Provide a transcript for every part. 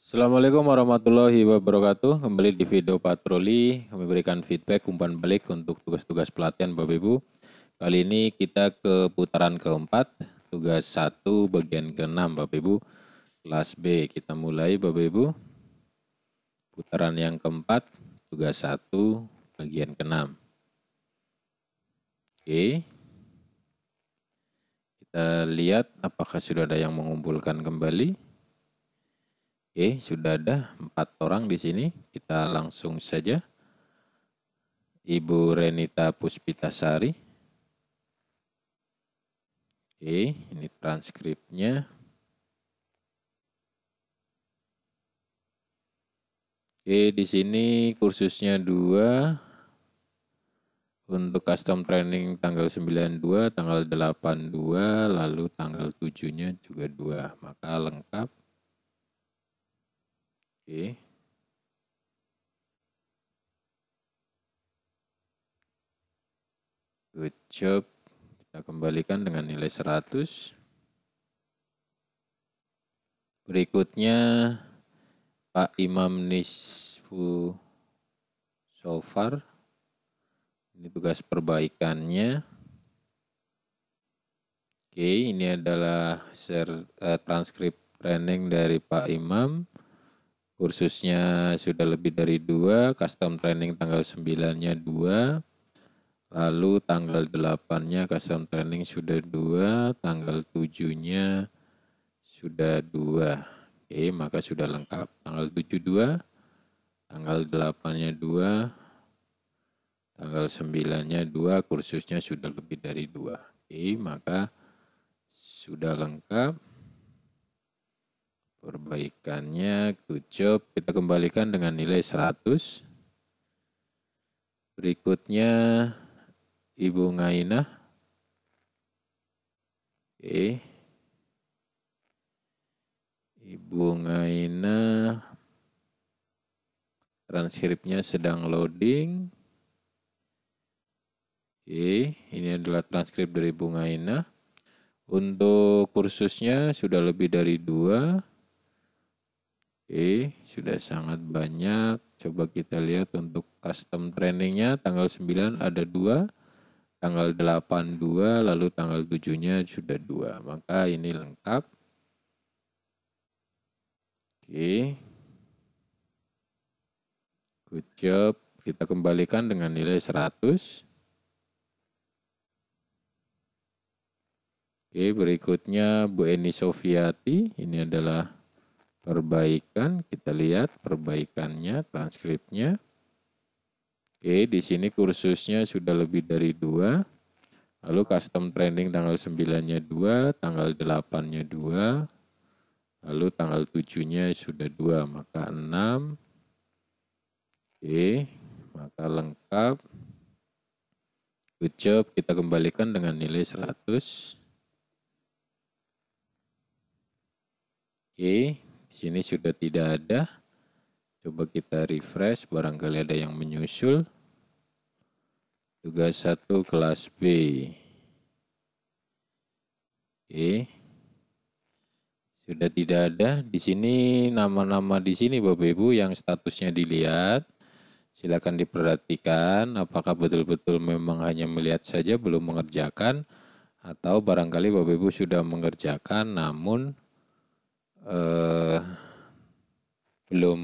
Assalamualaikum warahmatullahi wabarakatuh. Kembali di video patroli, kami berikan feedback umpan balik untuk tugas-tugas pelatihan Bapak Ibu. Kali ini kita ke putaran keempat, tugas 1 bagian ke-6 Bapak Ibu. Kelas B, kita mulai Bapak Ibu. Putaran yang keempat, tugas satu bagian keenam. Oke. Kita lihat apakah sudah ada yang mengumpulkan kembali. Oke, sudah ada empat orang di sini. Kita langsung saja. Ibu Renita Puspitasari. Oke, ini transkripnya. Oke, di sini kursusnya 2 untuk custom training tanggal 92, tanggal 82, lalu tanggal 7-nya juga 2, maka lengkap. Oke. Good job. Kita kembalikan dengan nilai 100. Berikutnya Pak Imam Nisfu Sofar. Ini tugas perbaikannya. Oke, ini adalah share, uh, transkrip training dari Pak Imam. Kursusnya sudah lebih dari dua, custom training tanggal 9-nya dua, lalu tanggal 8-nya custom training sudah dua, tanggal 7-nya sudah dua. Oke, okay, maka sudah lengkap. Tanggal 72, tanggal 8-nya 2, tanggal 9-nya 2, kursusnya sudah lebih dari 2. Oke, okay, maka sudah lengkap. Perbaikannya, good job. Kita kembalikan dengan nilai 100. Berikutnya, Ibu Ngainah. Oke. Okay. Ibu Ngaina transkripnya sedang loading. Oke, ini adalah transkrip dari Ibu Ngaina. Untuk kursusnya sudah lebih dari dua. Oke, sudah sangat banyak. Coba kita lihat untuk custom trainingnya tanggal 9 ada dua tanggal 8 2 lalu tanggal 7-nya sudah dua. Maka ini lengkap. Oke. Good job. Kita kembalikan dengan nilai 100. Oke, berikutnya Bu Eni Sofiati. Ini adalah perbaikan. Kita lihat perbaikannya, transkripnya. Oke, di sini kursusnya sudah lebih dari dua. Lalu custom training tanggal 9-nya 2, tanggal 8-nya 2, Lalu tanggal 7-nya sudah 2, maka 6. Oke, maka lengkap. Good job, kita kembalikan dengan nilai 100. Oke, di sini sudah tidak ada. Coba kita refresh, barangkali ada yang menyusul. Tugas 1 kelas B. Oke. Sudah tidak ada. Di sini nama-nama di sini Bapak Ibu yang statusnya dilihat. Silakan diperhatikan apakah betul-betul memang hanya melihat saja belum mengerjakan atau barangkali Bapak Ibu sudah mengerjakan namun eh, belum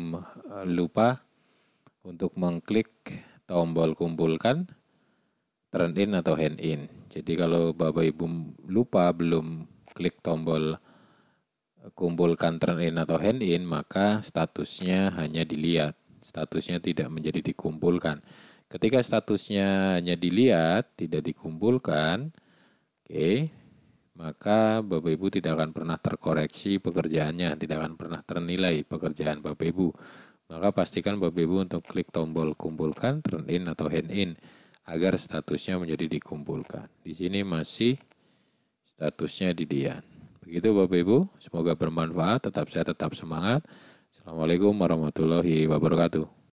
eh, lupa untuk mengklik tombol kumpulkan trend in atau hand in. Jadi kalau Bapak Ibu lupa belum klik tombol kumpulkan turn in atau hand in maka statusnya hanya dilihat statusnya tidak menjadi dikumpulkan ketika statusnya hanya dilihat tidak dikumpulkan oke okay, maka Bapak Ibu tidak akan pernah terkoreksi pekerjaannya tidak akan pernah ternilai pekerjaan Bapak Ibu maka pastikan Bapak Ibu untuk klik tombol kumpulkan turn in atau hand in agar statusnya menjadi dikumpulkan di sini masih statusnya dilihat Begitu Bapak Ibu, semoga bermanfaat, tetap saya tetap semangat. Assalamualaikum warahmatullahi wabarakatuh.